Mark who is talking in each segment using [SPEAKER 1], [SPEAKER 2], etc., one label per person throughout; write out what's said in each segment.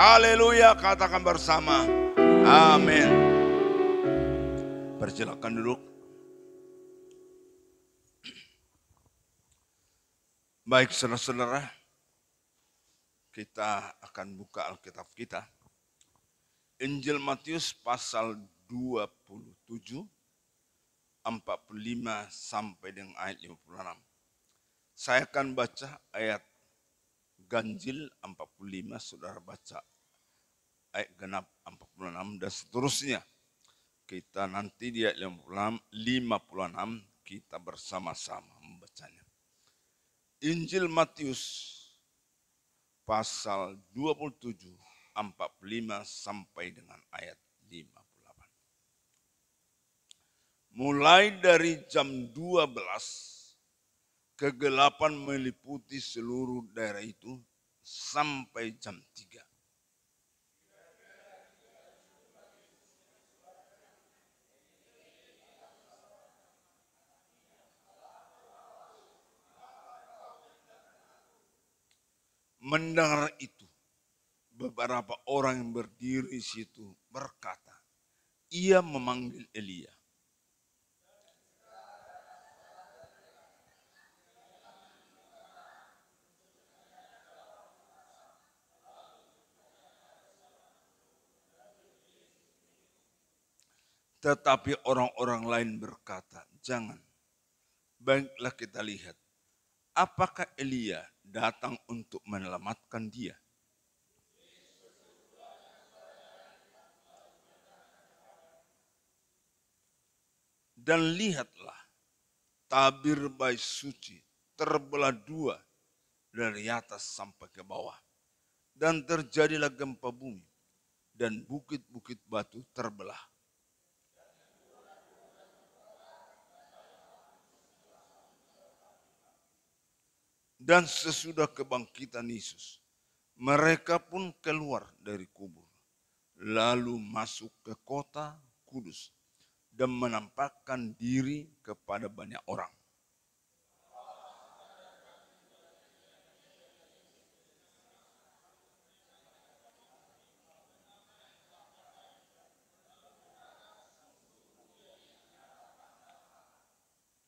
[SPEAKER 1] Haleluya, katakan bersama. Amin. Persilakan duduk. Baik saudara-saudara, kita akan buka Alkitab kita. Injil Matius pasal 27, 45 sampai dengan ayat 56. Saya akan baca ayat ganjil 45, saudara baca ayat eh, genap 46 dan seterusnya. Kita nanti di ayat 56, 56 kita bersama-sama membacanya. Injil Matius pasal 27, 45 sampai dengan ayat 58. Mulai dari jam 12 kegelapan meliputi seluruh daerah itu sampai jam 3. Mendengar itu, beberapa orang yang berdiri di situ berkata, ia memanggil Elia. Tetapi orang-orang lain berkata, jangan. Baiklah kita lihat. Apakah Elia datang untuk menyelamatkan dia. Dan lihatlah tabir bayi suci terbelah dua dari atas sampai ke bawah. Dan terjadilah gempa bumi dan bukit-bukit batu terbelah Dan sesudah kebangkitan Yesus, mereka pun keluar dari kubur, lalu masuk ke kota kudus dan menampakkan diri kepada banyak orang.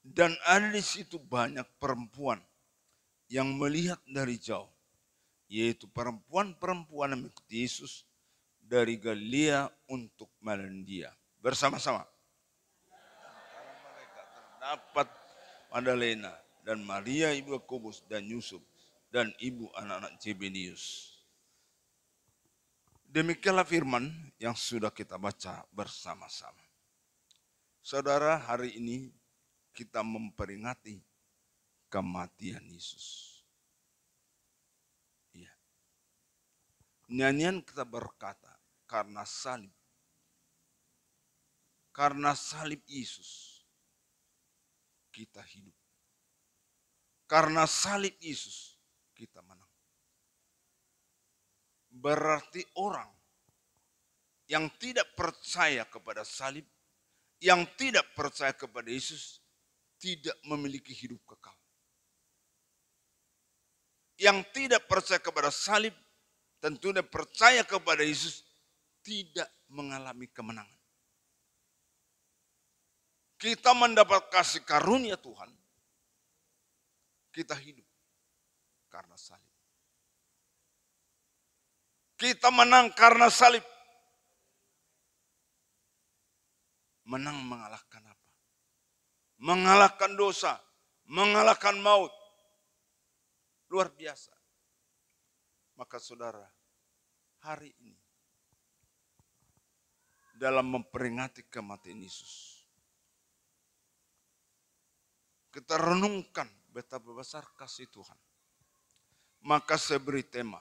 [SPEAKER 1] Dan ada di situ banyak perempuan yang melihat dari jauh, yaitu perempuan-perempuan yang mengikuti Yesus dari Galilea untuk dia. Bersama-sama. mereka terdapat Madalena dan Maria ibu Kobus dan Yusuf dan ibu anak-anak Zebedius. Demikianlah firman yang sudah kita baca bersama-sama. Saudara, hari ini kita memperingati kematian Yesus. Ya. Nyanyian kita berkata, karena salib. Karena salib Yesus, kita hidup. Karena salib Yesus, kita menang. Berarti orang yang tidak percaya kepada salib, yang tidak percaya kepada Yesus, tidak memiliki hidup kekal yang tidak percaya kepada salib, tentunya percaya kepada Yesus, tidak mengalami kemenangan. Kita mendapat kasih karunia Tuhan, kita hidup karena salib. Kita menang karena salib. Menang mengalahkan apa? Mengalahkan dosa, mengalahkan maut, Luar biasa. Maka saudara, hari ini dalam memperingati kematian Yesus. Kita renungkan betapa besar kasih Tuhan. Maka saya beri tema,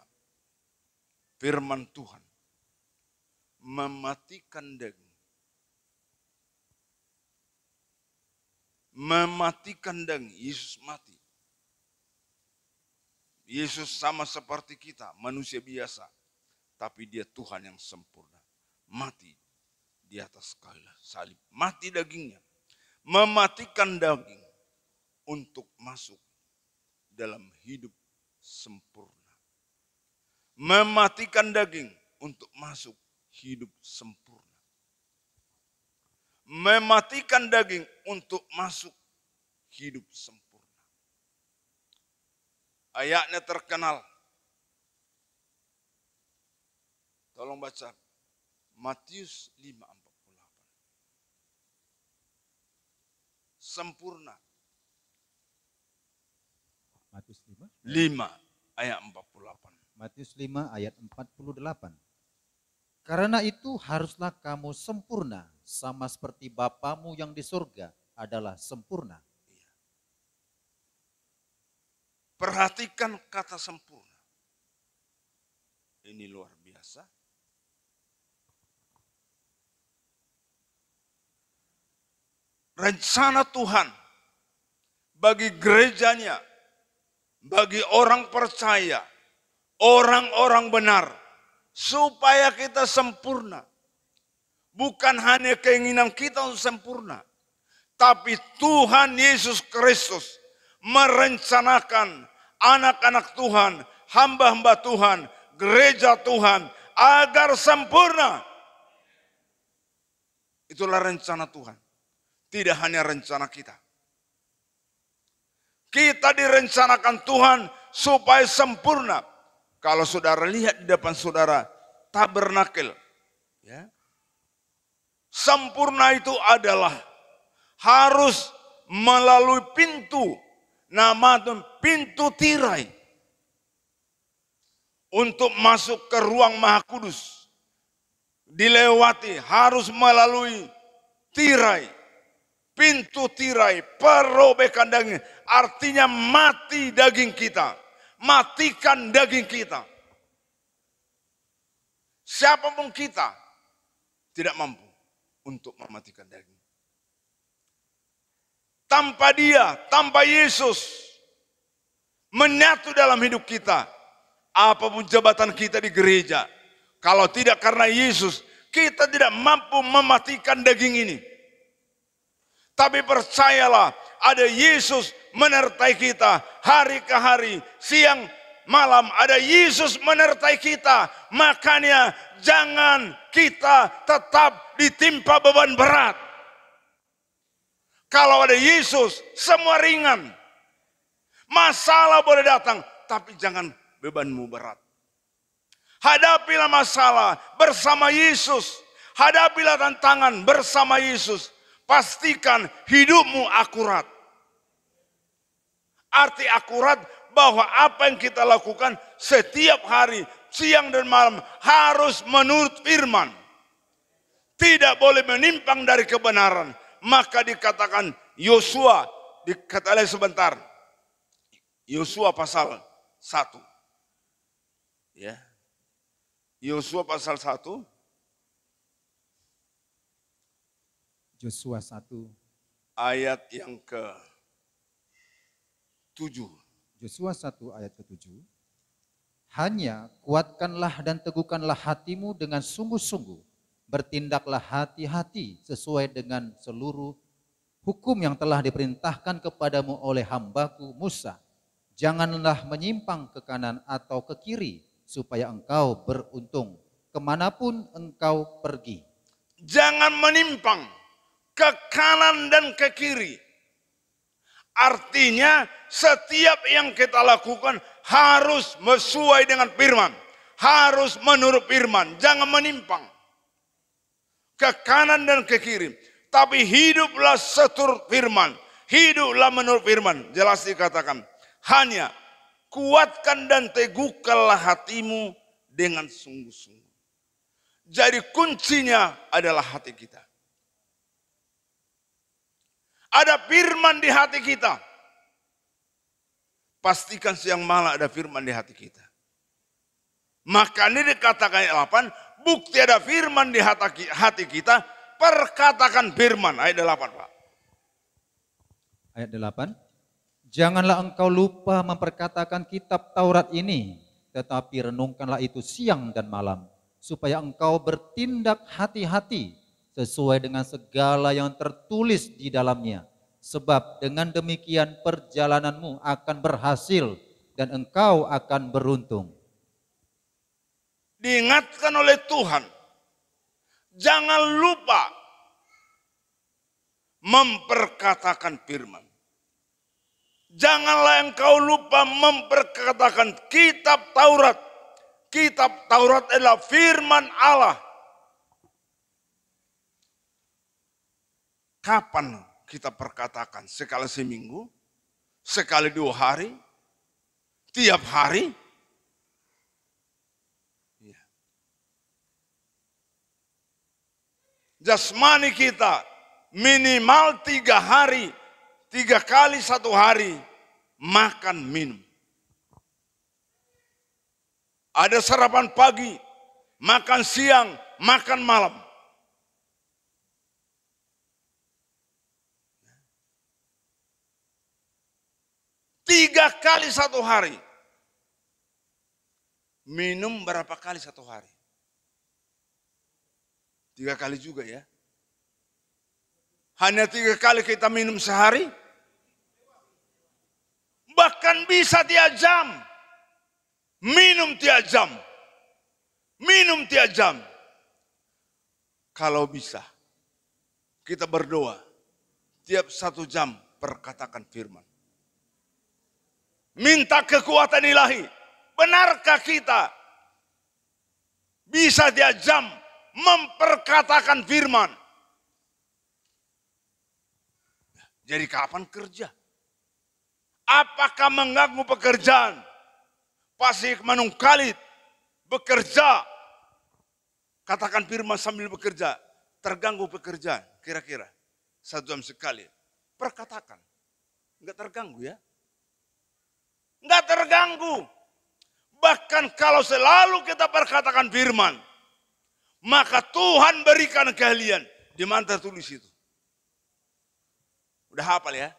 [SPEAKER 1] firman Tuhan, mematikan daging. Mematikan daging, Yesus mati. Yesus sama seperti kita, manusia biasa. Tapi dia Tuhan yang sempurna. Mati di atas kayu salib. Mati dagingnya. Mematikan daging untuk masuk dalam hidup sempurna. Mematikan daging untuk masuk hidup sempurna. Mematikan daging untuk masuk hidup sempurna. Ayatnya terkenal. Tolong baca Matius 5:48. Sempurna.
[SPEAKER 2] Matius 5 5 ayat
[SPEAKER 1] 48.
[SPEAKER 2] Matius 5 ayat 48. Karena itu haruslah kamu sempurna sama seperti Bapamu yang di surga adalah sempurna.
[SPEAKER 1] Perhatikan kata
[SPEAKER 2] sempurna. Ini luar biasa.
[SPEAKER 1] Rencana Tuhan bagi gerejanya, bagi orang percaya, orang-orang benar, supaya kita sempurna. Bukan hanya keinginan kita untuk sempurna, tapi Tuhan Yesus Kristus merencanakan anak-anak Tuhan, hamba-hamba Tuhan, gereja Tuhan, agar sempurna. Itulah rencana Tuhan. Tidak hanya rencana kita. Kita direncanakan Tuhan supaya sempurna. Kalau saudara lihat di depan saudara, tabernakel. Ya. Sempurna itu adalah harus melalui pintu dan pintu tirai untuk masuk ke ruang maha kudus dilewati harus melalui tirai pintu tirai perobekan daging artinya mati daging kita matikan daging kita Siapa pun kita tidak mampu untuk mematikan daging tanpa dia, tanpa Yesus menyatu dalam hidup kita. Apapun jabatan kita di gereja, kalau tidak karena Yesus, kita tidak mampu mematikan daging ini. Tapi percayalah, ada Yesus menertai kita hari ke hari, siang malam ada Yesus menertai kita. Makanya jangan kita tetap ditimpa beban berat. Kalau ada Yesus, semua ringan. Masalah boleh datang, tapi jangan bebanmu berat. Hadapilah masalah bersama Yesus. Hadapilah tantangan bersama Yesus. Pastikan hidupmu akurat. Arti akurat bahwa apa yang kita lakukan setiap hari, siang dan malam harus menurut firman. Tidak boleh menimpang dari kebenaran maka dikatakan Yosua dikatakan sebentar. Yosua pasal 1. Ya. Yosua pasal 1.
[SPEAKER 2] Yosua 1
[SPEAKER 1] ayat yang ke
[SPEAKER 2] 7. Yosua 1 ayat ke 7. Hanya kuatkanlah dan teguhkanlah hatimu dengan sungguh-sungguh bertindaklah hati-hati sesuai dengan seluruh hukum yang telah diperintahkan kepadamu oleh hambaku Musa. Janganlah menyimpang ke kanan atau ke kiri supaya engkau beruntung kemanapun engkau pergi. Jangan menyimpang ke
[SPEAKER 1] kanan dan ke kiri. Artinya setiap yang kita lakukan harus sesuai dengan firman. Harus menurut firman, jangan menimpang ke kanan dan ke kiri. Tapi hiduplah setur firman. Hiduplah menurut firman. Jelas dikatakan. Hanya kuatkan dan teguhkanlah hatimu dengan sungguh-sungguh. Jadi kuncinya adalah hati kita. Ada firman di hati kita. Pastikan siang malam ada firman di hati kita. Maka ini dikatakan 8, bukti ada firman di hati kita, perkatakan firman. Ayat 8,
[SPEAKER 2] Pak. Ayat 8. Janganlah engkau lupa memperkatakan kitab Taurat ini, tetapi renungkanlah itu siang dan malam, supaya engkau bertindak hati-hati sesuai dengan segala yang tertulis di dalamnya. Sebab dengan demikian perjalananmu akan berhasil dan engkau akan beruntung
[SPEAKER 1] diingatkan oleh Tuhan. Jangan lupa memperkatakan firman. Janganlah engkau lupa memperkatakan kitab Taurat. Kitab Taurat adalah firman Allah. Kapan kita perkatakan? Sekali seminggu? Sekali dua hari? Tiap hari? jasmani kita minimal tiga hari, tiga kali satu hari makan minum. Ada sarapan pagi, makan siang, makan malam. Tiga kali satu hari. Minum berapa kali satu hari? Tiga kali juga ya. Hanya tiga kali kita minum sehari. Bahkan bisa tiap jam. Minum tiap jam. Minum tiap jam. Kalau bisa. Kita berdoa. Tiap satu jam perkatakan firman. Minta kekuatan ilahi. Benarkah kita bisa tiap jam memperkatakan firman. Jadi kapan kerja? Apakah mengganggu pekerjaan? Pasti kalit bekerja. Katakan firman sambil bekerja. Terganggu pekerjaan kira-kira satu jam sekali. Perkatakan. Enggak terganggu ya. Enggak terganggu. Bahkan kalau selalu kita perkatakan firman, maka Tuhan berikan keahlian. Di mana tertulis itu? Udah hafal ya?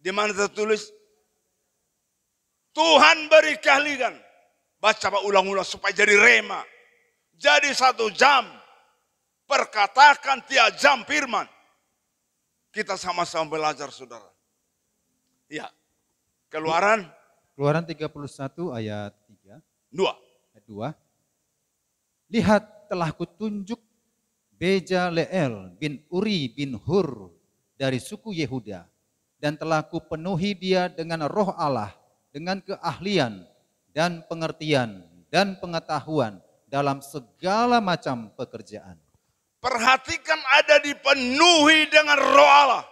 [SPEAKER 1] Di mana tertulis? Tuhan beri keahlian. Baca Pak ulang-ulang supaya jadi rema. Jadi satu jam. Perkatakan tiap jam firman. Kita sama-sama belajar saudara. Ya. Keluaran.
[SPEAKER 2] Keluaran 31 ayat 3. 2. Ayat 2. Lihat telah kutunjuk Beja Leel bin Uri bin Hur dari suku Yehuda dan telah kupenuhi dia dengan roh Allah, dengan keahlian dan pengertian dan pengetahuan dalam segala macam pekerjaan. Perhatikan ada dipenuhi dengan
[SPEAKER 1] roh Allah.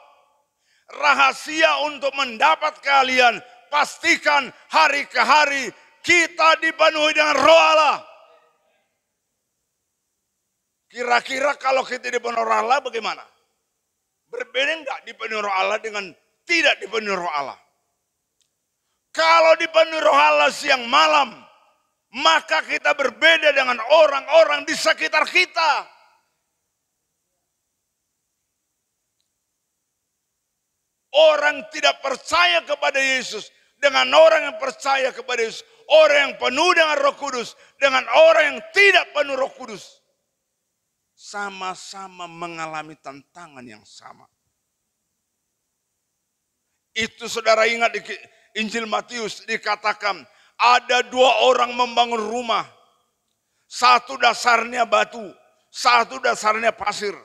[SPEAKER 1] Rahasia untuk mendapat kalian, pastikan hari ke hari kita dipenuhi dengan roh Allah. Kira-kira kalau kita di roh Allah bagaimana? Berbeda enggak di roh Allah dengan tidak di roh Allah? Kalau di roh Allah siang malam, maka kita berbeda dengan orang-orang di sekitar kita. Orang tidak percaya kepada Yesus dengan orang yang percaya kepada Yesus, orang yang penuh dengan Roh Kudus dengan orang yang tidak penuh Roh Kudus sama-sama mengalami tantangan yang sama. Itu saudara ingat di Injil Matius dikatakan ada dua orang membangun rumah. Satu dasarnya batu, satu dasarnya pasir.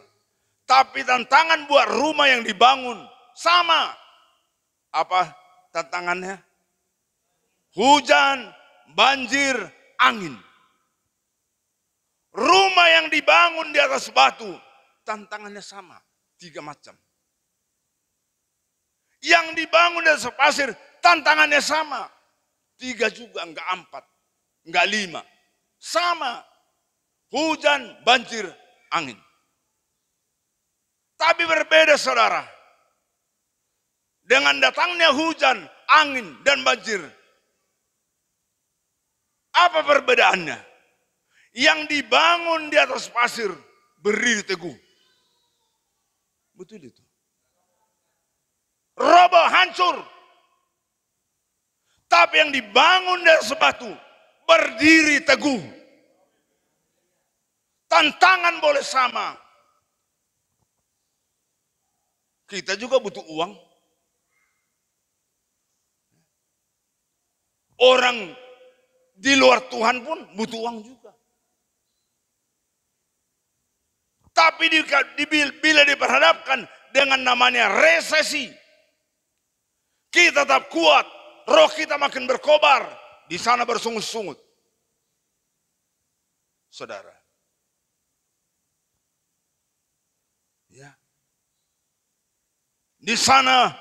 [SPEAKER 1] Tapi tantangan buat rumah yang dibangun sama. Apa tantangannya? Hujan, banjir, angin. Rumah yang dibangun di atas batu, tantangannya sama, tiga macam. Yang dibangun di atas pasir, tantangannya sama. Tiga juga, enggak empat, enggak lima. Sama, hujan, banjir, angin. Tapi berbeda saudara. Dengan datangnya hujan, angin, dan banjir. Apa perbedaannya? yang dibangun di atas pasir berdiri teguh. Betul itu. Roboh hancur. Tapi yang dibangun dari sebatu berdiri teguh. Tantangan boleh sama. Kita juga butuh uang. Orang di luar Tuhan pun butuh uang juga. Tapi di, bila diperhadapkan dengan namanya resesi, kita tetap kuat, roh kita makin berkobar, di sana bersungut-sungut. Saudara. Ya. Di sana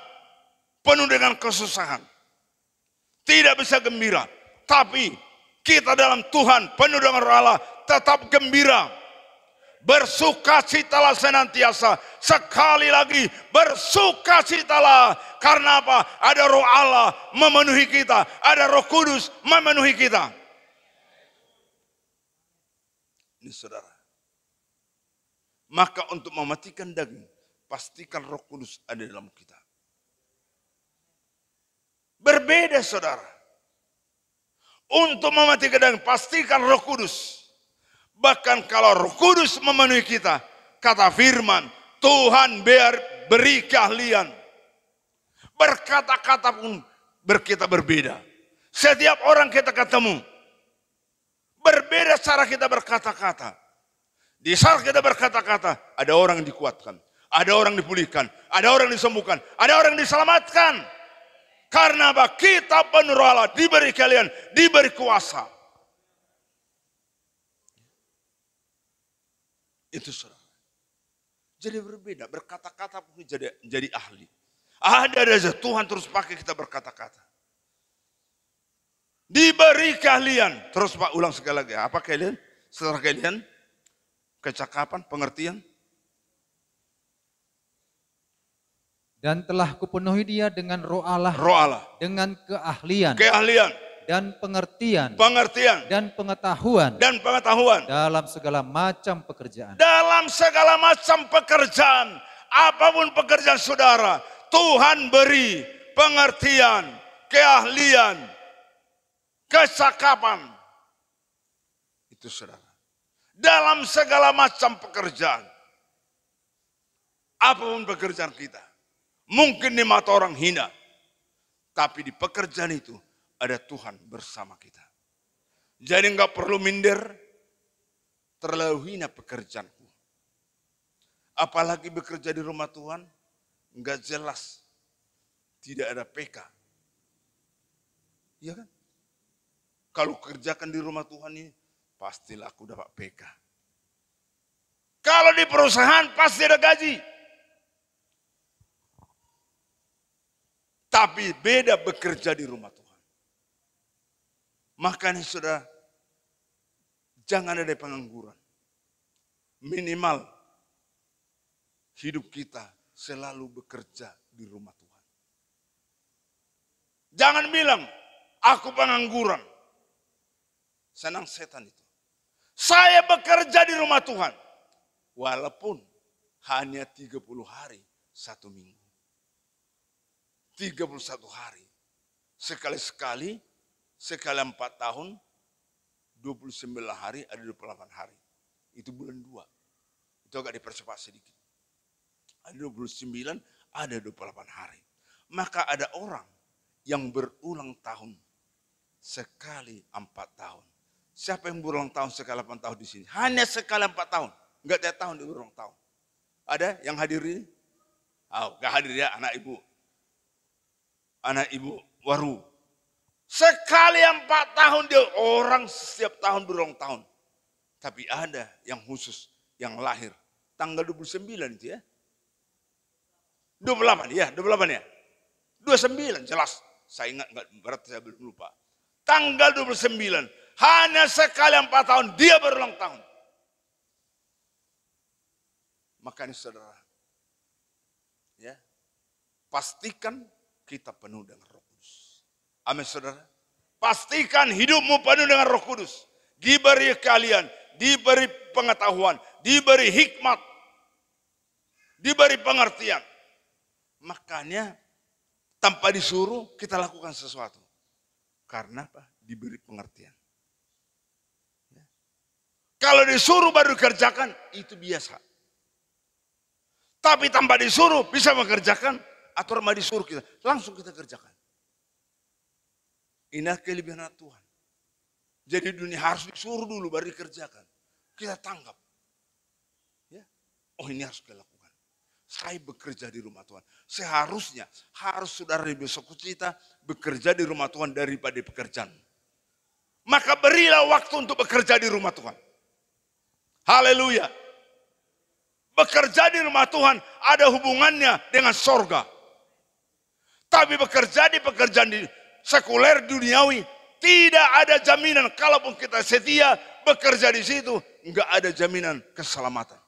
[SPEAKER 1] penuh dengan kesusahan. Tidak bisa gembira. Tapi kita dalam Tuhan penuh dengan roh Allah tetap gembira bersukacitalah senantiasa. Sekali lagi bersukacitalah. Karena apa? Ada roh Allah memenuhi kita. Ada roh kudus memenuhi kita. Ini saudara. Maka untuk mematikan daging, pastikan roh kudus ada dalam kita. Berbeda saudara. Untuk mematikan daging, pastikan roh kudus Bahkan kalau roh kudus memenuhi kita, kata firman, Tuhan biar beri keahlian. Berkata-kata pun berkita berbeda. Setiap orang kita ketemu, berbeda cara kita berkata-kata. Di saat kita berkata-kata, ada orang yang dikuatkan, ada orang yang dipulihkan, ada orang yang disembuhkan, ada orang yang diselamatkan. Karena apa? Kita penuh Allah diberi kalian, diberi kuasa. Itu saudara. Jadi berbeda, berkata-kata pun jadi, jadi ahli. Ada saja Tuhan terus pakai kita berkata-kata. Diberi kalian Terus Pak ulang sekali lagi. Apa kalian? Setelah kalian? Kecakapan, pengertian?
[SPEAKER 2] Dan telah kupenuhi dia dengan roh Allah. Roh Allah. Dengan keahlian. Keahlian dan pengertian pengertian dan pengetahuan dan pengetahuan dalam segala macam pekerjaan
[SPEAKER 1] dalam segala macam pekerjaan apapun pekerjaan saudara Tuhan beri pengertian keahlian kesakapan itu saudara dalam segala macam pekerjaan apapun pekerjaan kita mungkin di mata orang hina tapi di pekerjaan itu ada Tuhan bersama kita. Jadi nggak perlu minder, terlalu hina pekerjaanku. Apalagi bekerja di rumah Tuhan, nggak jelas, tidak ada PK. Iya kan? Kalau kerjakan di rumah Tuhan ini, pastilah aku dapat PK. Kalau di perusahaan pasti ada gaji. Tapi beda bekerja di rumah Tuhan. Makanya sudah jangan ada pengangguran. Minimal hidup kita selalu bekerja di rumah Tuhan. Jangan bilang, aku pengangguran. Senang setan itu. Saya bekerja di rumah Tuhan. Walaupun hanya 30 hari satu minggu. 31 hari. Sekali-sekali Sekali empat tahun, 29 hari ada 28 hari. Itu bulan dua. Itu agak dipercepat sedikit. Ada 29, ada 28 hari. Maka ada orang yang berulang tahun sekali empat tahun. Siapa yang berulang tahun sekali empat tahun di sini? Hanya sekali empat tahun. Enggak ada tahun berulang tahun. Ada yang hadir ini? Oh, enggak hadir ya anak ibu. Anak ibu waru. Sekali empat tahun dia orang setiap tahun berulang tahun. Tapi ada yang khusus, yang lahir. Tanggal 29 itu ya. 28 iya, ya, 28 ya. 29 jelas. Saya ingat, berarti saya belum lupa. Tanggal 29. Hanya sekali empat tahun dia berulang tahun. Makanya saudara, ya pastikan kita penuh dengan roh Amin saudara. Pastikan hidupmu penuh dengan roh kudus. Diberi kalian, diberi pengetahuan, diberi hikmat, diberi pengertian. Makanya tanpa disuruh kita lakukan sesuatu. Karena apa? Diberi pengertian. Ya. Kalau disuruh baru kerjakan, itu biasa. Tapi tanpa disuruh bisa mengerjakan, atau tanpa disuruh kita, langsung kita kerjakan. Inilah kelebihan Tuhan. Jadi dunia harus disuruh dulu baru dikerjakan. Kita tanggap. Ya. Oh ini harus dilakukan. Saya bekerja di rumah Tuhan. Seharusnya harus saudara lebih sukacita bekerja di rumah Tuhan daripada pekerjaan. Maka berilah waktu untuk bekerja di rumah Tuhan. Haleluya. Bekerja di rumah Tuhan ada hubungannya dengan sorga. Tapi bekerja di pekerjaan di, sekuler duniawi, tidak ada jaminan kalaupun kita setia bekerja di situ, nggak ada jaminan keselamatan.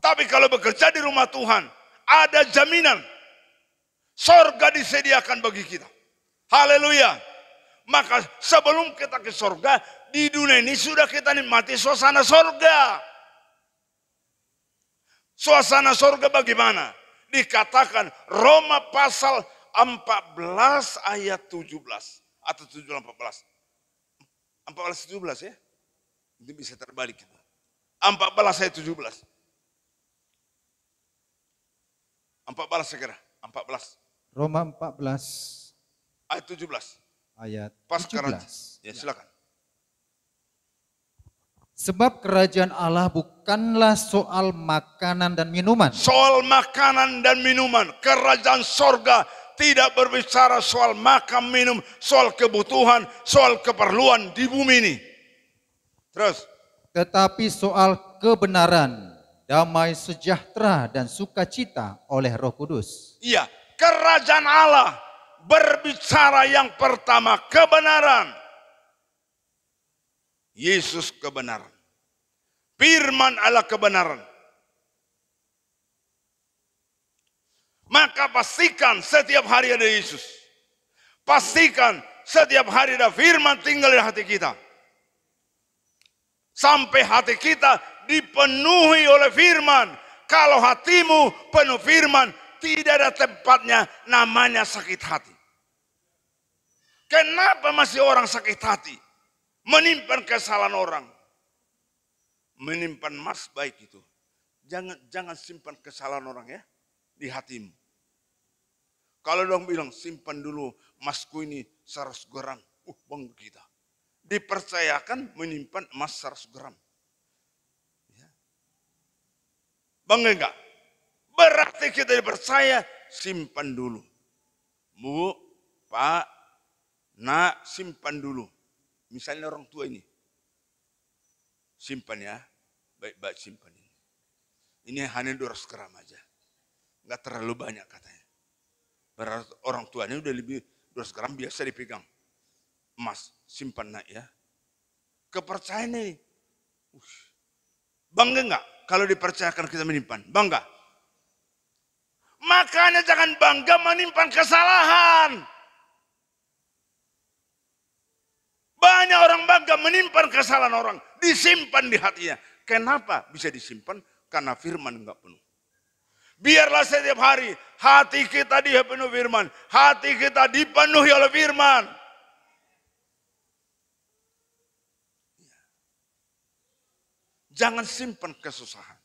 [SPEAKER 1] Tapi kalau bekerja di rumah Tuhan, ada jaminan sorga disediakan bagi kita. Haleluya. Maka sebelum kita ke sorga, di dunia ini sudah kita nikmati suasana sorga. Suasana sorga bagaimana? Dikatakan Roma pasal 14 ayat 17 atau 7 14. 14 17 ya. Itu bisa terbalik. 14 ayat 17. 14 segera, 14.
[SPEAKER 2] Roma 14 ayat 17. Ayat Pas 17. Kerajaan. Ya, silakan. Ya. Sebab kerajaan Allah bukanlah soal makanan dan minuman. Soal makanan
[SPEAKER 1] dan minuman. Kerajaan sorga tidak berbicara soal makan minum, soal kebutuhan, soal keperluan di bumi ini.
[SPEAKER 2] Terus. Tetapi soal kebenaran, damai sejahtera dan sukacita oleh roh kudus.
[SPEAKER 1] Iya, kerajaan Allah berbicara yang pertama kebenaran. Yesus kebenaran. Firman Allah kebenaran. Maka pastikan setiap hari ada Yesus. Pastikan setiap hari ada firman tinggal di hati kita. Sampai hati kita dipenuhi oleh firman. Kalau hatimu penuh firman, tidak ada tempatnya namanya sakit hati. Kenapa masih orang sakit hati? Menimpan kesalahan orang. Menimpan mas baik itu. Jangan jangan simpan kesalahan orang ya di hatimu. Kalau dong bilang simpan dulu emasku ini 100 gram. Uh bangga kita. Dipercayakan menyimpan emas 100 gram. Ya. Bangga enggak? Berarti kita dipercaya simpan dulu. Bu, pak, nak simpan dulu. Misalnya orang tua ini. Simpan ya. Baik-baik simpan ini. Ini hanya 200 gram aja. Enggak terlalu banyak katanya. Berat orang tuanya udah lebih 200 gram biasa dipegang. Emas, simpan nak ya. Kepercayaan ini. Uh, bangga nggak kalau dipercayakan kita menyimpan? Bangga. Makanya jangan bangga menyimpan kesalahan. Banyak orang bangga menyimpan kesalahan orang. Disimpan di hatinya. Kenapa bisa disimpan? Karena firman nggak penuh. Biarlah setiap hari hati kita dipenuhi firman. Hati kita dipenuhi oleh firman. Jangan simpan kesusahan.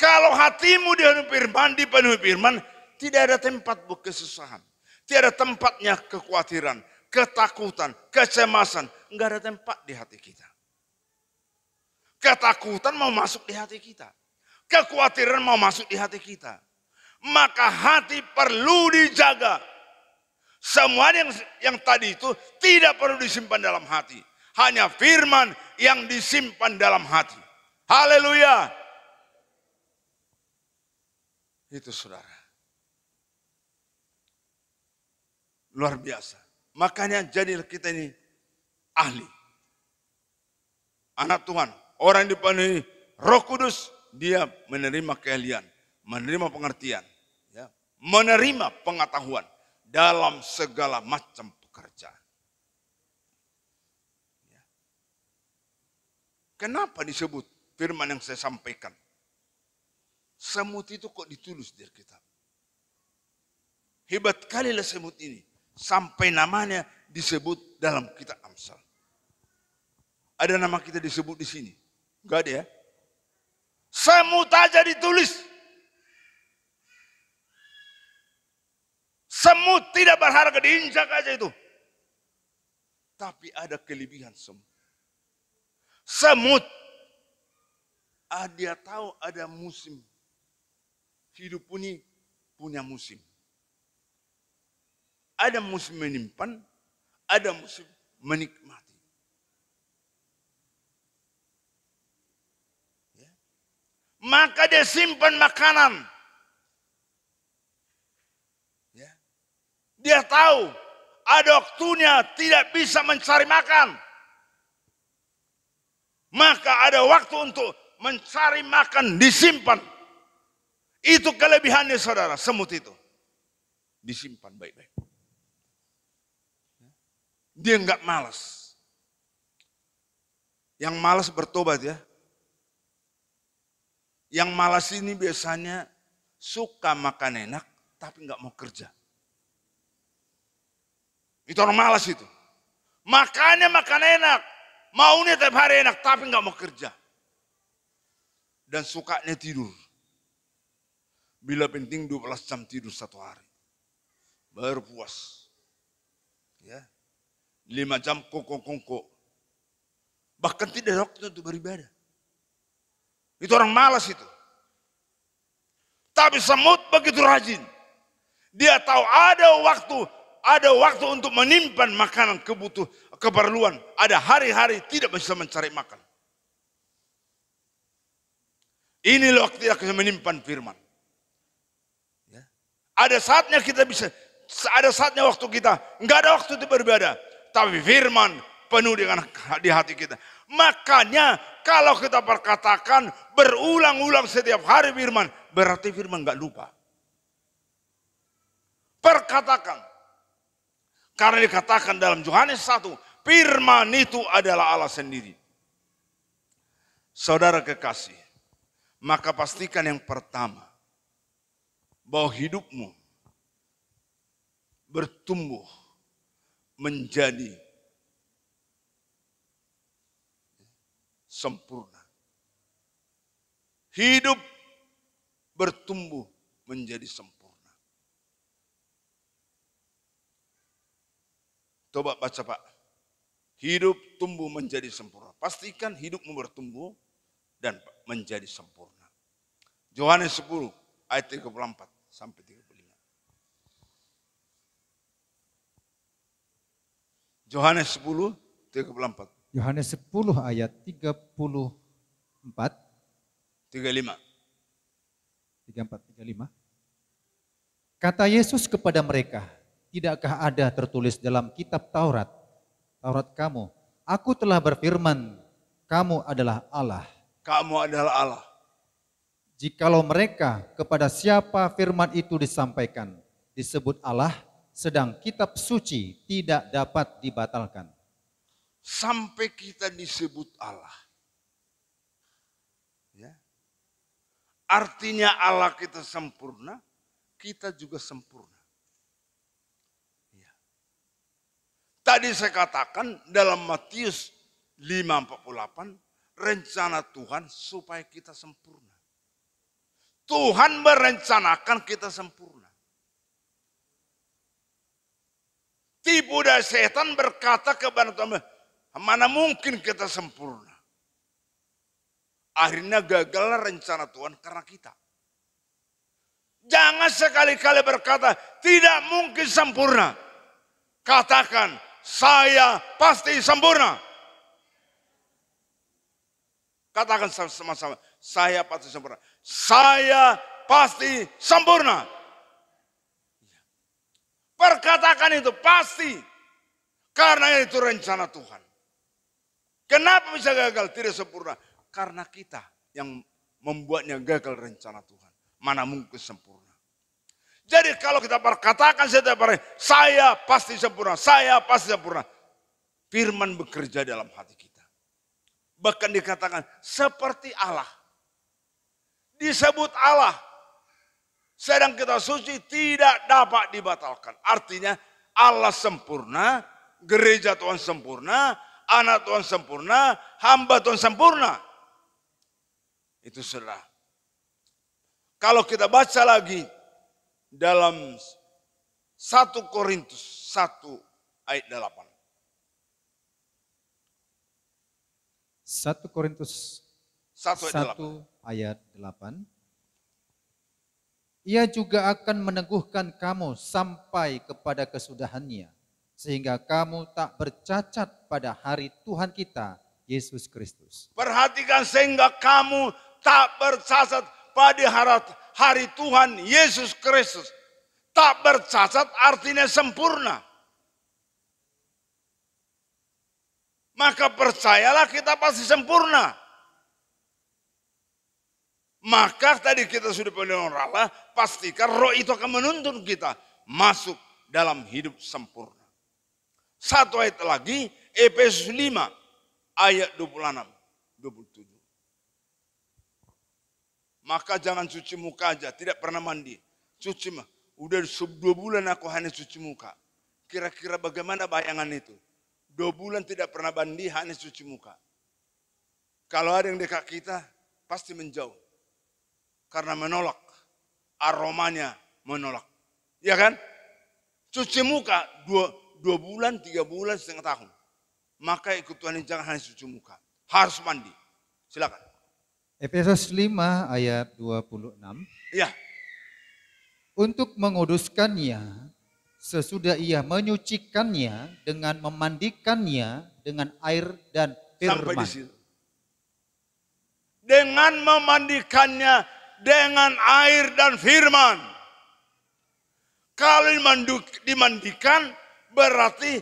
[SPEAKER 1] Kalau hatimu dipenuhi firman, dipenuhi firman, tidak ada tempat buat kesusahan. Tidak ada tempatnya kekhawatiran, ketakutan, kecemasan. Enggak ada tempat di hati kita. Ketakutan mau masuk di hati kita kekhawatiran mau masuk di hati kita. Maka hati perlu dijaga. Semua yang yang tadi itu tidak perlu disimpan dalam hati. Hanya firman yang disimpan dalam hati. Haleluya. Itu saudara. Luar biasa. Makanya jadilah kita ini ahli. Anak Tuhan. Orang dipenuhi roh kudus dia menerima keahlian, menerima pengertian, ya, menerima pengetahuan dalam segala macam pekerjaan. Ya. Kenapa disebut firman yang saya sampaikan? Semut itu kok ditulis di kitab? Hebat kali lah semut ini. Sampai namanya disebut dalam kitab Amsal. Ada nama kita disebut di sini? Enggak ada ya? Semut aja ditulis. Semut tidak berharga diinjak aja itu. Tapi ada kelebihan semut. Semut. Ah, dia tahu ada musim. Hidup ini punya musim. Ada musim menyimpan, ada musim menikmati. maka dia simpan makanan. Ya. Dia tahu ada waktunya tidak bisa mencari makan. Maka ada waktu untuk mencari makan disimpan. Itu kelebihannya saudara, semut itu. Disimpan baik-baik. Dia enggak malas. Yang malas bertobat ya. Yang malas ini biasanya suka makan enak tapi nggak mau kerja. Itu orang malas itu. Makannya makan enak. Maunya tiap hari enak tapi nggak mau kerja. Dan sukanya tidur. Bila penting 12 jam tidur satu hari. Baru puas. Ya. 5 jam kongkong-kongkong. Bahkan tidak ada waktu untuk beribadah. Itu orang malas itu. Tapi semut begitu rajin. Dia tahu ada waktu, ada waktu untuk menimpan makanan kebutuh keperluan. Ada hari-hari tidak bisa mencari makan. Ini waktu yang menimpan firman. Ya. Ada saatnya kita bisa, ada saatnya waktu kita, nggak ada waktu itu berbeda. Tapi firman penuh dengan di hati kita. Makanya kalau kita perkatakan berulang-ulang setiap hari firman, berarti firman nggak lupa. Perkatakan. Karena dikatakan dalam Yohanes 1, firman itu adalah Allah sendiri. Saudara kekasih, maka pastikan yang pertama, bahwa hidupmu bertumbuh menjadi sempurna. Hidup bertumbuh menjadi sempurna. Coba baca Pak. Hidup tumbuh menjadi sempurna. Pastikan hidupmu bertumbuh dan menjadi sempurna. Yohanes 10 ayat 34 sampai 35. Yohanes 10 34.
[SPEAKER 2] Yohanes 10 ayat 34 35 34 35 Kata Yesus kepada mereka, "Tidakkah ada tertulis dalam kitab Taurat, Taurat kamu, aku telah berfirman, kamu adalah Allah."
[SPEAKER 1] Kamu adalah Allah.
[SPEAKER 2] Jikalau mereka kepada siapa firman itu disampaikan, disebut Allah, sedang kitab suci tidak dapat dibatalkan
[SPEAKER 1] sampai kita disebut Allah. Ya. Artinya Allah kita sempurna, kita juga sempurna. Ya. Tadi saya katakan dalam Matius 5:48 rencana Tuhan supaya kita sempurna. Tuhan merencanakan kita sempurna. Tipu tiba setan berkata kepada Tuhan, Mana mungkin kita sempurna? Akhirnya gagal rencana Tuhan karena kita. Jangan sekali-kali berkata, tidak mungkin sempurna. Katakan, saya pasti sempurna. Katakan sama-sama, saya pasti sempurna. Saya pasti sempurna. Iya. Perkatakan itu pasti. Karena itu rencana Tuhan. Kenapa bisa gagal? Tidak sempurna. Karena kita yang membuatnya gagal rencana Tuhan. Mana mungkin sempurna. Jadi kalau kita berkatakan setiap hari, saya pasti sempurna, saya pasti sempurna. Firman bekerja dalam hati kita. Bahkan dikatakan seperti Allah. Disebut Allah. Sedang kita suci tidak dapat dibatalkan. Artinya Allah sempurna, gereja Tuhan sempurna, anak Tuhan sempurna, hamba Tuhan sempurna. Itu sudah. Kalau kita baca lagi dalam 1 Korintus 1 ayat 8.
[SPEAKER 2] 1 Korintus 1 ayat 8. Ayat 8 ia juga akan meneguhkan kamu sampai kepada kesudahannya sehingga kamu tak bercacat pada hari Tuhan kita, Yesus Kristus.
[SPEAKER 1] Perhatikan sehingga kamu tak bercacat pada hari, hari Tuhan Yesus Kristus. Tak bercacat artinya sempurna. Maka percayalah kita pasti sempurna. Maka tadi kita sudah pilih Allah, pastikan roh itu akan menuntun kita masuk dalam hidup sempurna. Satu ayat lagi, Efesus 5 ayat 26, 27. Maka jangan cuci muka aja, tidak pernah mandi. Cuci mah. Udah dua bulan aku hanya cuci muka. Kira-kira bagaimana bayangan itu? Dua bulan tidak pernah mandi, hanya cuci muka. Kalau ada yang dekat kita, pasti menjauh. Karena menolak. Aromanya menolak. Ya kan? Cuci muka dua, dua bulan, tiga bulan, setengah tahun. Maka ikut Tuhan jangan hanya cuci muka. Harus mandi. Silakan.
[SPEAKER 2] Efesus 5 ayat 26. ya Untuk menguduskannya sesudah ia menyucikannya dengan memandikannya dengan air dan firman. Sampai di situ.
[SPEAKER 1] Dengan memandikannya dengan air dan firman. Kalau dimandikan, berarti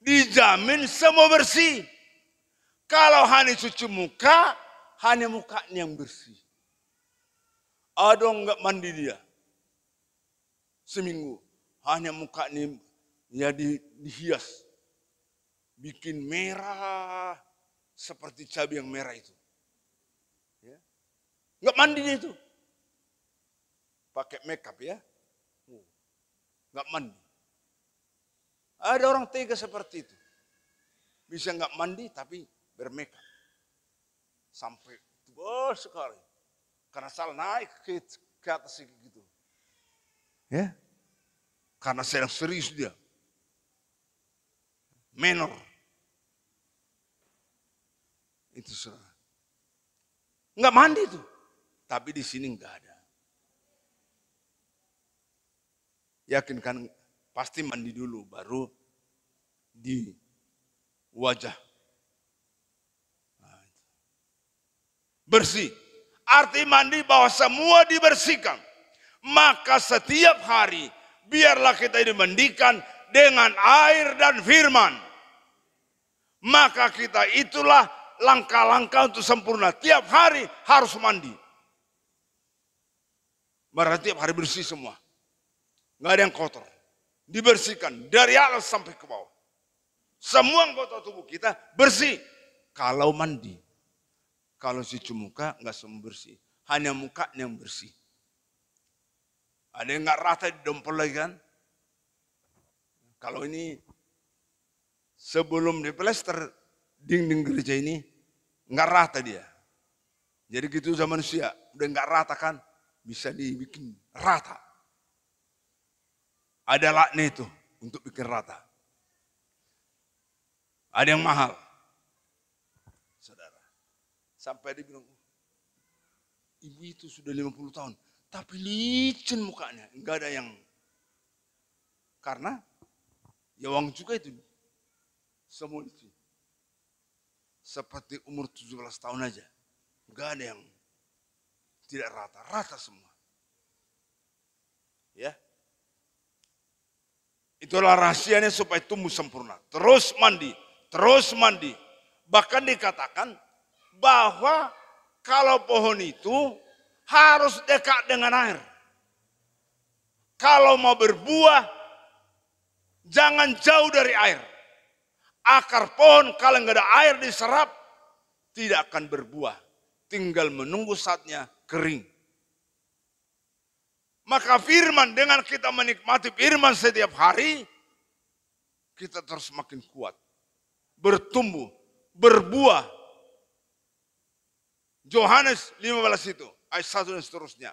[SPEAKER 1] dijamin semua bersih. Kalau hanya cuci muka, hanya mukanya yang bersih. Ada enggak mandi dia? Seminggu. Hanya mukanya ya di, dihias. Bikin merah seperti cabai yang merah itu. Ya. Enggak mandi dia itu. Pakai makeup ya. Enggak mandi. Ada orang tega seperti itu. Bisa nggak mandi tapi bermakeup. Sampai tua sekali. Karena salah naik ke, ke atas gitu. Ya. Karena saya serius dia. Menor. Itu sudah. Enggak mandi tuh. Tapi di sini enggak ada. Yakin kan Pasti mandi dulu, baru di wajah. Nah, bersih. Arti mandi bahwa semua dibersihkan. Maka setiap hari biarlah kita dimandikan dengan air dan firman. Maka kita itulah langkah-langkah untuk sempurna. Tiap hari harus mandi. Berarti tiap hari bersih semua. Nggak ada yang kotor dibersihkan dari atas sampai ke bawah. Semua anggota tubuh kita bersih kalau mandi. Kalau si muka nggak semua bersih, hanya muka yang bersih. Ada yang nggak rata di dompel lagi kan? Kalau ini sebelum diplester dinding gereja ini nggak rata dia. Jadi gitu zaman manusia udah nggak rata kan? Bisa dibikin rata. Ada lakna itu untuk bikin rata. Ada yang mahal. Saudara. Sampai dia bilang, ibu itu sudah 50 tahun. Tapi licin mukanya. Enggak ada yang. Karena ya uang juga itu. Semua itu. Seperti umur 17 tahun aja. Enggak ada yang tidak rata. Rata semua. Ya. Itulah rahasianya supaya tumbuh sempurna. Terus mandi, terus mandi. Bahkan dikatakan bahwa kalau pohon itu harus dekat dengan air. Kalau mau berbuah, jangan jauh dari air. Akar pohon kalau nggak ada air diserap, tidak akan berbuah. Tinggal menunggu saatnya kering. Maka firman dengan kita menikmati firman setiap hari, kita terus semakin kuat. Bertumbuh, berbuah. Yohanes 15 itu, ayat 1 dan seterusnya.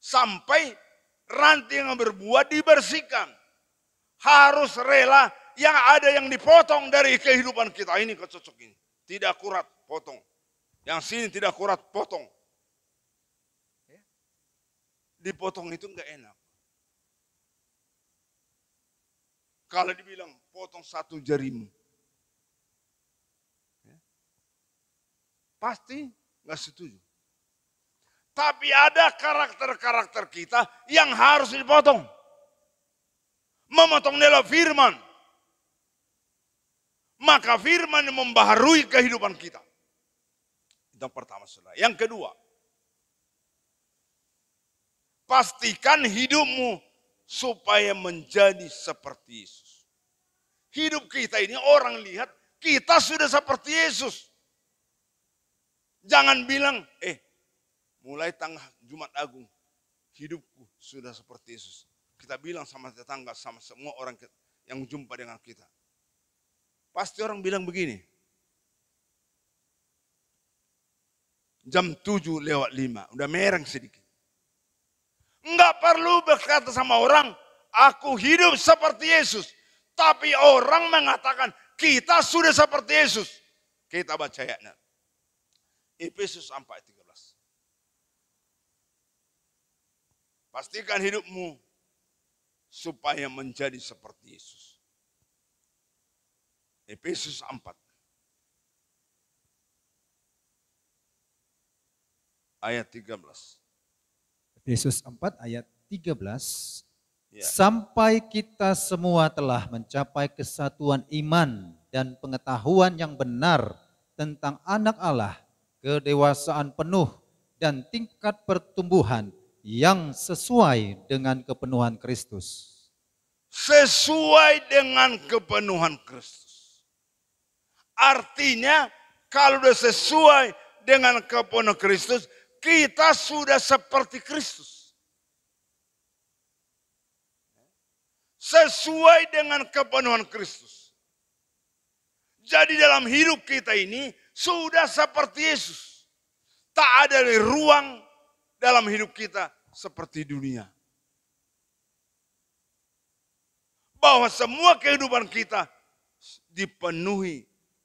[SPEAKER 1] Sampai ranting yang berbuah dibersihkan. Harus rela yang ada yang dipotong dari kehidupan kita. Ini kecocok ini. Tidak kurat potong. Yang sini tidak kurat potong dipotong itu enggak enak. Kalau dibilang potong satu jarimu, ya, pasti enggak setuju. Tapi ada karakter-karakter kita yang harus dipotong. Memotong nilai firman. Maka firman membaharui kehidupan kita. Yang pertama saudara. Yang kedua, Pastikan hidupmu supaya menjadi seperti Yesus. Hidup kita ini orang lihat kita sudah seperti Yesus. Jangan bilang, eh mulai tanggal Jumat Agung hidupku sudah seperti Yesus. Kita bilang sama tetangga, sama semua orang yang jumpa dengan kita. Pasti orang bilang begini, jam 7 lewat 5, udah mereng sedikit. Enggak perlu berkata sama orang, aku hidup seperti Yesus. Tapi orang mengatakan, kita sudah seperti Yesus. Kita baca ayatnya. Efesus 4 13. Pastikan hidupmu supaya menjadi seperti Yesus. Efesus 4. Ayat 13.
[SPEAKER 2] Yesus 4 ayat 13 ya. sampai kita semua telah mencapai kesatuan iman dan pengetahuan yang benar tentang anak Allah, kedewasaan penuh dan tingkat pertumbuhan yang sesuai dengan kepenuhan Kristus.
[SPEAKER 1] Sesuai dengan kepenuhan Kristus. Artinya kalau sudah sesuai dengan kepenuhan Kristus, kita sudah seperti Kristus. Sesuai dengan kepenuhan Kristus. Jadi dalam hidup kita ini sudah seperti Yesus. Tak ada ruang dalam hidup kita seperti dunia. Bahwa semua kehidupan kita dipenuhi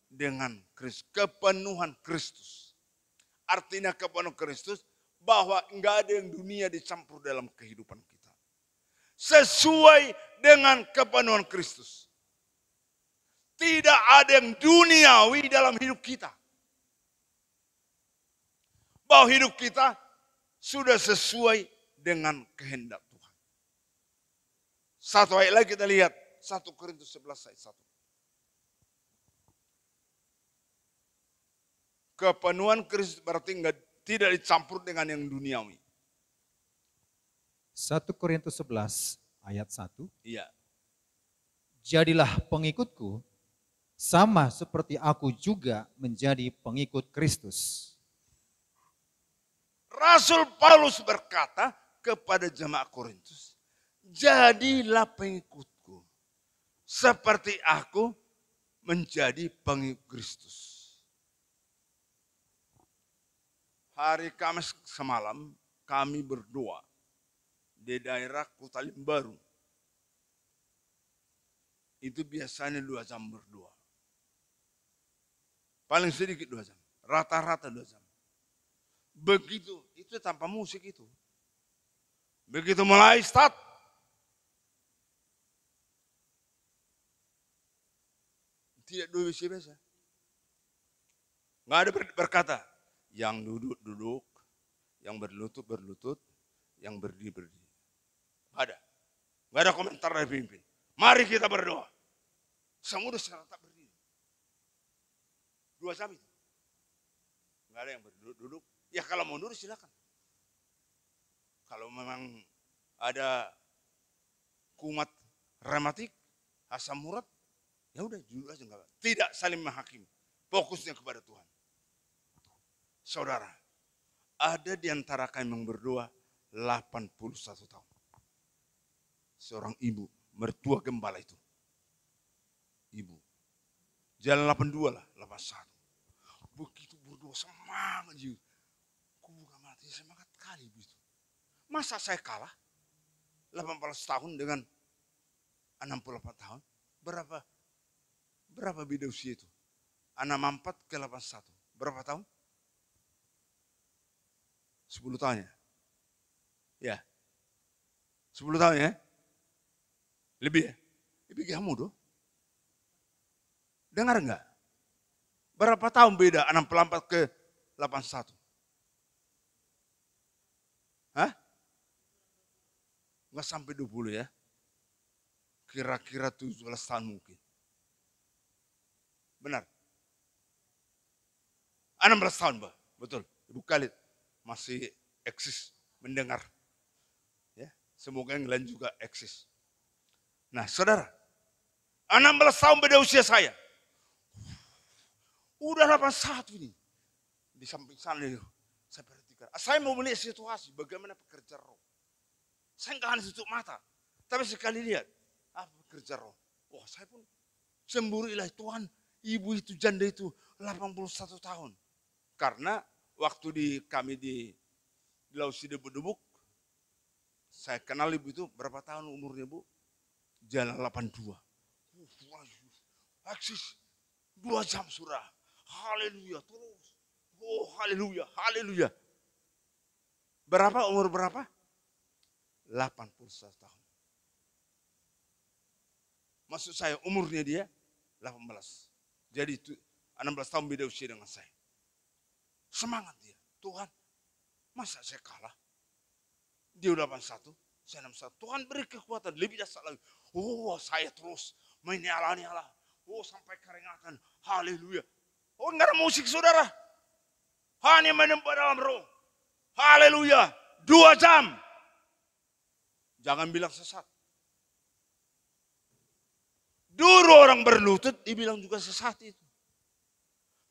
[SPEAKER 1] dengan Kristus, kepenuhan Kristus. Artinya kepada Kristus bahwa enggak ada yang dunia dicampur dalam kehidupan kita. Sesuai dengan kepenuhan Kristus. Tidak ada yang duniawi dalam hidup kita. Bahwa hidup kita sudah sesuai dengan kehendak Tuhan. Satu ayat lagi kita lihat. satu Korintus 11 ayat 1. Kepenuhan Kristus berarti enggak, tidak dicampur dengan yang duniawi.
[SPEAKER 2] 1 Korintus 11 ayat 1. Iya. Jadilah pengikutku sama seperti aku juga menjadi pengikut Kristus.
[SPEAKER 1] Rasul Paulus berkata kepada jemaat Korintus, "Jadilah pengikutku seperti aku menjadi pengikut Kristus." hari Kamis semalam kami berdoa di daerah Kota Limbaru. Itu biasanya dua jam berdoa. Paling sedikit dua jam. Rata-rata dua jam. Begitu, itu tanpa musik itu. Begitu mulai start. Tidak dua biasa-biasa. Nggak ada berkata, yang duduk-duduk, yang berlutut-berlutut, yang berdiri-berdiri. ada. Gak ada komentar dari pimpin. Mari kita berdoa. Semua secara tak berdiri. Dua jam itu. Gak ada yang berduduk-duduk. Ya kalau mau duduk silakan. Kalau memang ada kumat rematik, asam urat, ya udah jujur aja enggak. Tidak saling menghakimi. Fokusnya kepada Tuhan. Saudara, ada di antara kami yang berdua 81 tahun. Seorang ibu, mertua gembala itu. Ibu. Jalan 82 lah, 81. Begitu berdua semangat juga. Ku buka mati, ya, semangat kali begitu. Masa saya kalah? 18 tahun dengan 68 tahun. Berapa? Berapa beda usia itu? 64 ke 81. Berapa tahun? 10 tahun ya? Ya. 10 tahun ya? Lebih ya? Lebih kamu tuh. Dengar enggak? Berapa tahun beda 64 ke 81? Hah? Enggak sampai 20 ya? Kira-kira 17 tahun mungkin. Benar. 16 tahun, Pak. Betul. Ibu Khalid masih eksis mendengar. Ya, semoga yang lain juga eksis. Nah, saudara, 16 tahun beda usia saya. Udah 81 ini. Di samping sana itu. Saya perhatikan. Ah, saya mau melihat situasi bagaimana pekerja roh. Saya enggak hanya tutup mata. Tapi sekali lihat. Apa ah, pekerja roh. Wah saya pun cemburilah Tuhan. Ibu itu janda itu 81 tahun. Karena waktu di kami di, di Lausi Debu Debuk, saya kenal ibu itu berapa tahun umurnya bu? Jalan 82. Aksis dua jam surah. Haleluya terus. Oh haleluya, haleluya. Berapa umur berapa? 81 tahun. Maksud saya umurnya dia 18. Jadi itu 16 tahun beda usia dengan saya. Semangat dia. Tuhan, masa saya kalah? Dia udah 81, saya 61. Tuhan beri kekuatan, lebih dasar lagi. Oh, saya terus menyala-nyala. Oh, sampai keringatan. Haleluya. Oh, enggak ada musik, saudara. Hanya menempat dalam roh. Haleluya. Dua jam. Jangan bilang sesat. Dulu orang berlutut dibilang juga sesat itu.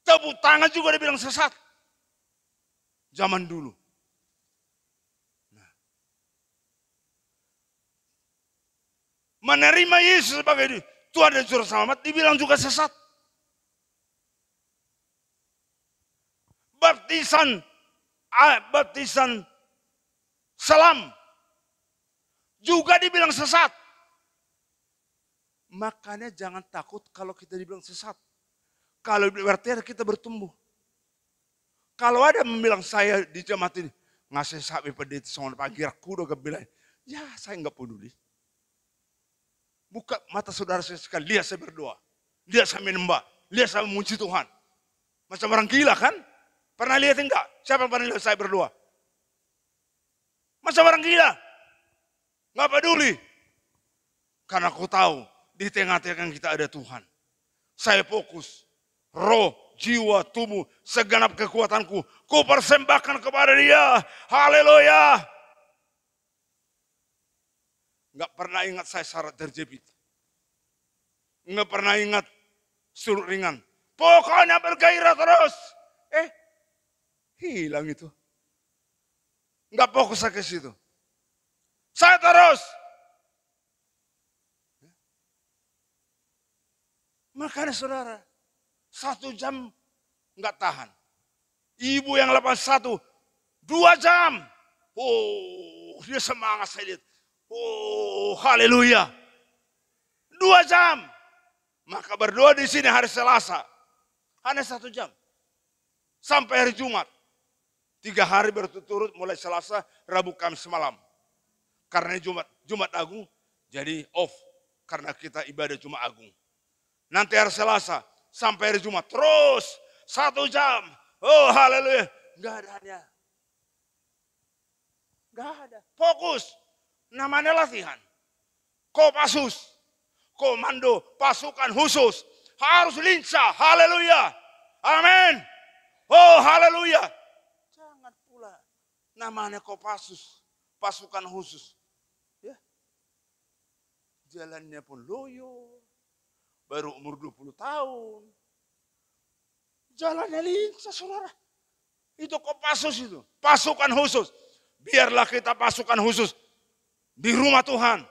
[SPEAKER 1] Tepuk tangan juga dibilang sesat zaman dulu. Nah. Menerima Yesus sebagai Tuhan dan Juru Selamat dibilang juga sesat. Baptisan, baptisan salam juga dibilang sesat. Makanya jangan takut kalau kita dibilang sesat. Kalau berarti kita bertumbuh. Kalau ada yang bilang saya di jemaat ini, ngasih sapi pedit sama pagi, aku udah kebilang, ya saya nggak peduli. Buka mata saudara saya sekali, lihat saya berdoa. Lihat saya menembak, lihat saya memuji Tuhan. Macam orang gila kan? Pernah lihat enggak? Siapa yang pernah lihat saya berdoa? Macam orang gila. Nggak peduli. Karena aku tahu di tengah-tengah kita ada Tuhan. Saya fokus. Roh jiwa, tubuh, segenap kekuatanku. Ku persembahkan kepada dia. Haleluya. Nggak pernah ingat saya syarat terjepit. Nggak pernah ingat suruh ringan. Pokoknya bergairah terus. Eh, hilang itu. Nggak fokus ke situ. Saya terus. Makanya saudara, satu jam nggak tahan. Ibu yang 81, dua jam. Oh, dia semangat saya lihat. Oh, haleluya. Dua jam. Maka berdoa di sini hari Selasa. Hanya satu jam. Sampai hari Jumat. Tiga hari berturut-turut mulai Selasa, Rabu, Kamis malam. Karena Jumat, Jumat Agung jadi off. Karena kita ibadah Jumat Agung. Nanti hari Selasa, sampai hari Jumat. Terus satu jam. Oh haleluya. Enggak ada hanya Enggak ada. Fokus. Namanya latihan. Kopassus. Komando pasukan khusus. Harus lincah. Haleluya. Amin. Oh haleluya. Jangan pula namanya Kopassus. Pasukan khusus. Ya. Jalannya pun loyo baru umur 20 tahun. Jalannya lincah, saudara. Itu pasus itu, pasukan khusus. Biarlah kita pasukan khusus di rumah Tuhan.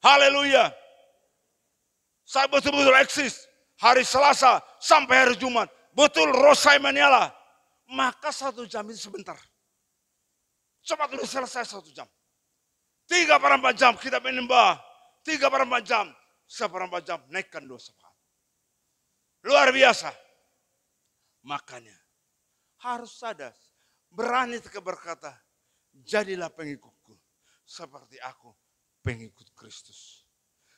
[SPEAKER 1] Haleluya. Saya betul-betul eksis hari Selasa sampai hari Jumat. Betul Rosai menyala. Maka satu jam itu sebentar. Cepat udah selesai satu jam. Tiga per empat jam kita menyembah. Tiga per empat jam seperempat jam naikkan dosa sepakat. Luar biasa. Makanya harus sadar, berani berkata, jadilah pengikutku seperti aku pengikut Kristus.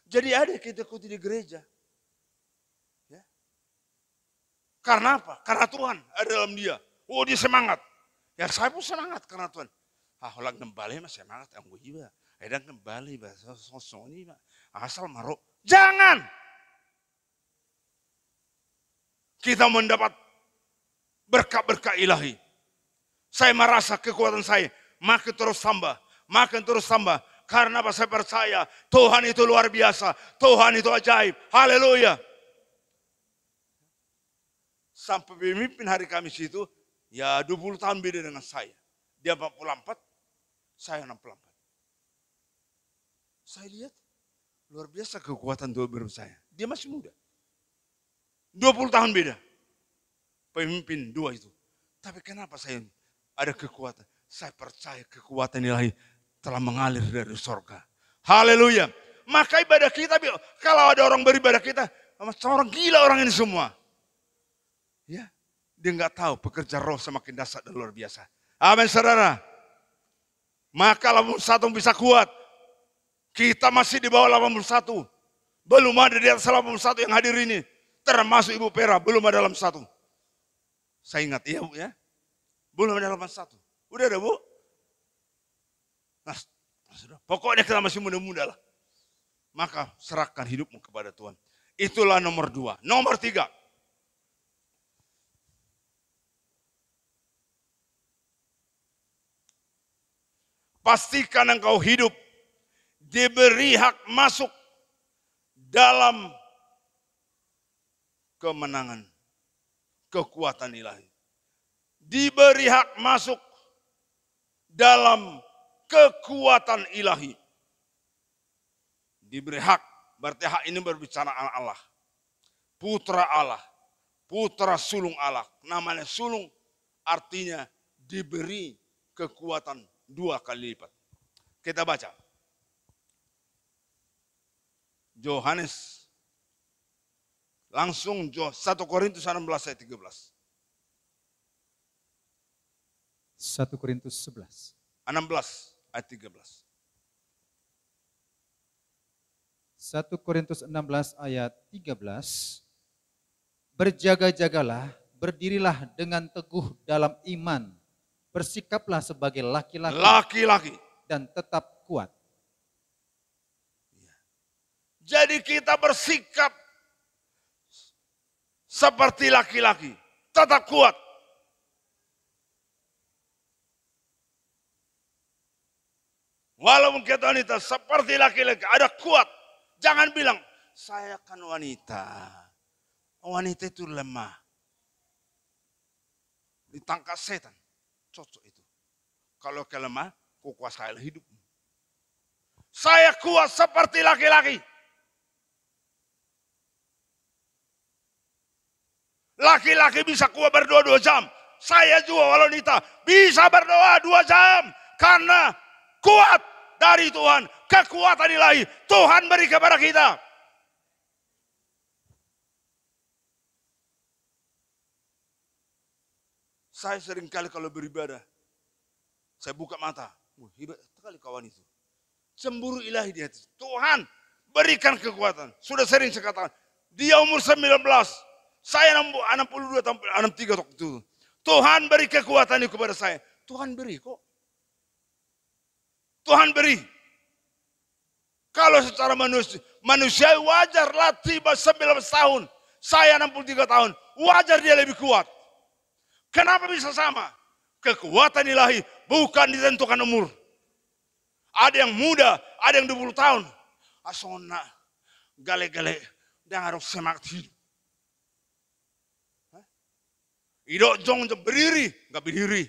[SPEAKER 1] Jadi ada kita ikuti di gereja. Ya. Karena apa? Karena Tuhan ada dalam dia. Oh dia semangat. Ya saya pun semangat karena Tuhan. Ah orang kembali mas semangat. Yang gue juga. Ada kembali. Bahasa ini. Asal maruk. Jangan. Kita mendapat berkat-berkat ilahi. Saya merasa kekuatan saya makin terus tambah, makin terus tambah. Karena apa saya percaya Tuhan itu luar biasa, Tuhan itu ajaib. Haleluya. Sampai pemimpin hari Kamis itu, ya 20 tahun beda dengan saya. Dia 44, saya 64. Saya lihat, Luar biasa kekuatan dua berum saya. Dia masih muda. 20 tahun beda. Pemimpin dua itu. Tapi kenapa saya ada kekuatan? Saya percaya kekuatan ilahi telah mengalir dari sorga. Haleluya. Maka ibadah kita, kalau ada orang beribadah kita, seorang gila orang ini semua. Ya, dia nggak tahu pekerja roh semakin dasar dan luar biasa. Amin saudara. Maka lamun satu bisa kuat, kita masih di bawah 81. Belum ada di atas 81 yang hadir ini. Termasuk Ibu Pera, belum ada dalam satu. Saya ingat, iya Bu ya. Belum ada dalam satu. Udah ada Bu? Nah, sudah. Pokoknya kita masih muda-muda lah. Maka serahkan hidupmu kepada Tuhan. Itulah nomor dua. Nomor tiga. Pastikan engkau hidup diberi hak masuk dalam kemenangan kekuatan ilahi. Diberi hak masuk dalam kekuatan ilahi. Diberi hak, berarti hak ini berbicara Allah. Putra Allah, putra sulung Allah. Namanya sulung artinya diberi kekuatan dua kali lipat. Kita baca. Yohanes. Langsung 1 Korintus 16 ayat 13. 1
[SPEAKER 2] Korintus 11. 16
[SPEAKER 1] ayat 13.
[SPEAKER 2] 1 Korintus 16 ayat 13 Berjaga-jagalah, berdirilah dengan teguh dalam iman, bersikaplah sebagai laki-laki. Laki-laki. Dan tetap kuat.
[SPEAKER 1] Jadi kita bersikap seperti laki-laki, tetap kuat. Walaupun kita wanita seperti laki-laki, ada kuat. Jangan bilang, saya kan wanita. Wanita itu lemah. Ditangkap setan. Cocok itu. Kalau kelemah, kukuasai hidupmu. Saya kuat seperti laki-laki. Laki-laki bisa kuat berdoa dua jam. Saya juga walau nita bisa berdoa dua jam. Karena kuat dari Tuhan. Kekuatan ilahi Tuhan beri kepada kita. Saya sering kali kalau beribadah, saya buka mata. Wah, hebat sekali kawan itu. Cemburu ilahi di hati. Tuhan berikan kekuatan. Sudah sering saya katakan. Dia umur 19, saya 62 tahun, 63 waktu itu. Tuhan beri kekuatan itu kepada saya. Tuhan beri kok. Tuhan beri. Kalau secara manusia, manusia wajar lah tiba 19 tahun. Saya 63 tahun. Wajar dia lebih kuat. Kenapa bisa sama? Kekuatan ilahi bukan ditentukan umur. Ada yang muda, ada yang 20 tahun. Asona, gale-gale, dan harus semangat hidup. Idok jong berdiri, nggak berdiri.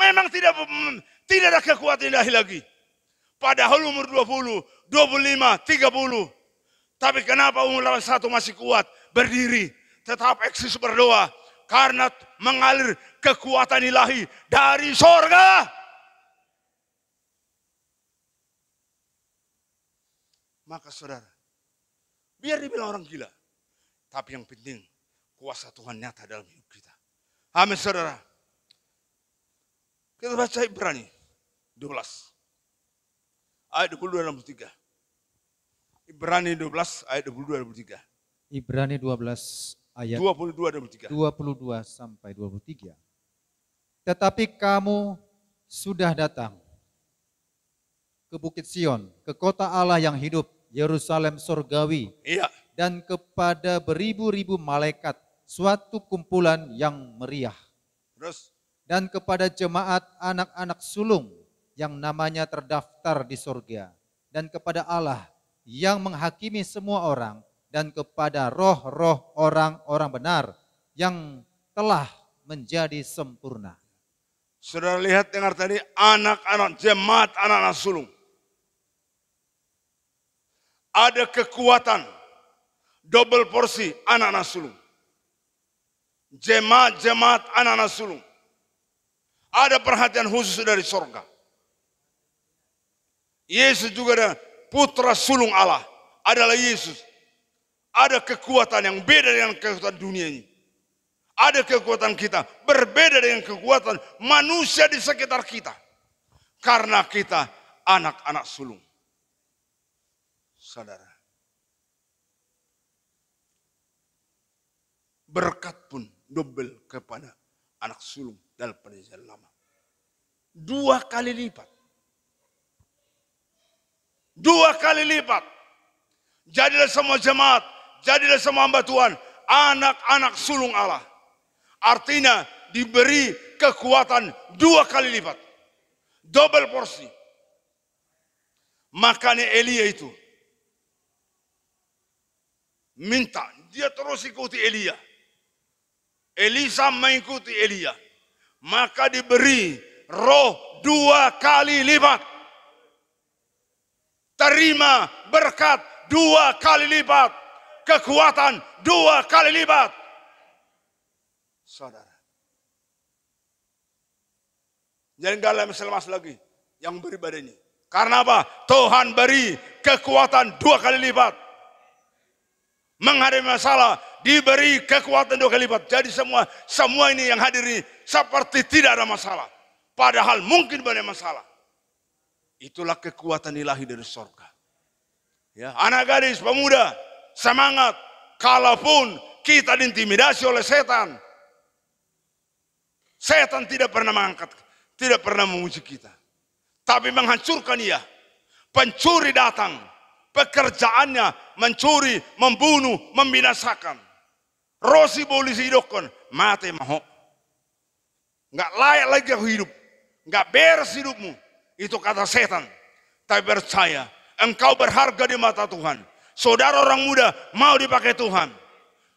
[SPEAKER 1] Memang tidak mm, tidak ada kekuatan ilahi lagi. Padahal umur 20, 25, 30. Tapi kenapa umur 81 masih kuat? Berdiri, tetap eksis berdoa. Karena mengalir kekuatan ilahi dari sorga. Maka saudara, biar dibilang orang gila. Tapi yang penting, kuasa Tuhan nyata dalam hidup kita. Amin saudara. Kita baca Ibrani 12. Ayat 22 dan 23. Ibrani 12 ayat 22 dan 23.
[SPEAKER 2] Ibrani 12 ayat
[SPEAKER 1] 22 dan
[SPEAKER 2] 23. 22 sampai 23. Tetapi kamu sudah datang ke Bukit Sion, ke kota Allah yang hidup, Yerusalem surgawi. Iya. Dan kepada beribu-ribu malaikat suatu kumpulan yang meriah. Terus dan kepada jemaat anak-anak sulung yang namanya terdaftar di surga dan kepada Allah yang menghakimi semua orang dan kepada roh-roh orang-orang benar yang telah menjadi sempurna. Saudara lihat dengar tadi anak-anak jemaat
[SPEAKER 1] anak-anak sulung. Ada kekuatan double porsi anak-anak sulung jemaat-jemaat anak-anak sulung. Ada perhatian khusus dari sorga. Yesus juga ada putra sulung Allah. Adalah Yesus. Ada kekuatan yang beda dengan kekuatan dunia ini. Ada kekuatan kita berbeda dengan kekuatan manusia di sekitar kita. Karena kita anak-anak sulung. Saudara. Berkat pun double kepada anak sulung dalam perjanjian lama. Dua kali lipat. Dua kali lipat. Jadilah semua jemaat, jadilah semua hamba Tuhan, anak-anak sulung Allah. Artinya diberi kekuatan dua kali lipat. Double porsi. Makanya Elia itu minta, dia terus ikuti Elia. Elisa mengikuti Elia. Maka diberi roh dua kali lipat. Terima berkat dua kali lipat. Kekuatan dua kali lipat. Saudara. Jangan galau masalah lagi yang beri badannya. Karena apa? Tuhan beri kekuatan dua kali lipat. Menghadapi masalah, diberi kekuatan dua kali lipat. Jadi semua semua ini yang hadir ini seperti tidak ada masalah. Padahal mungkin banyak masalah. Itulah kekuatan ilahi dari sorga. Ya, anak gadis, pemuda, semangat. Kalaupun kita diintimidasi oleh setan, setan tidak pernah mengangkat, tidak pernah memuji kita. Tapi menghancurkan ia. Pencuri datang, pekerjaannya mencuri, membunuh, membinasakan. Rosi boleh dokon mati mahok. Nggak layak lagi aku hidup. Nggak beres hidupmu. Itu kata setan. Tapi percaya, engkau berharga di mata Tuhan. Saudara orang muda mau dipakai Tuhan.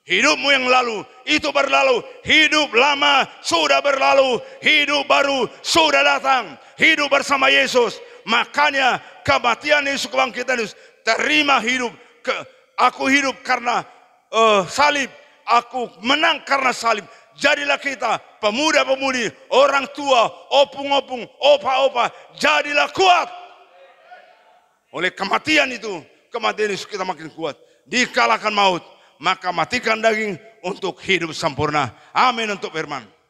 [SPEAKER 1] Hidupmu yang lalu itu berlalu, hidup lama sudah berlalu, hidup baru sudah datang, hidup bersama Yesus. Makanya kematian Yesus kebangkitan Yesus, terima hidup. aku hidup karena uh, salib, Aku menang karena salib. Jadilah kita pemuda-pemudi, orang tua, opung-opung, opa-opa. Jadilah kuat. Oleh kematian itu, kematian itu kita makin kuat. Dikalahkan maut, maka matikan daging untuk hidup sempurna. Amin untuk firman.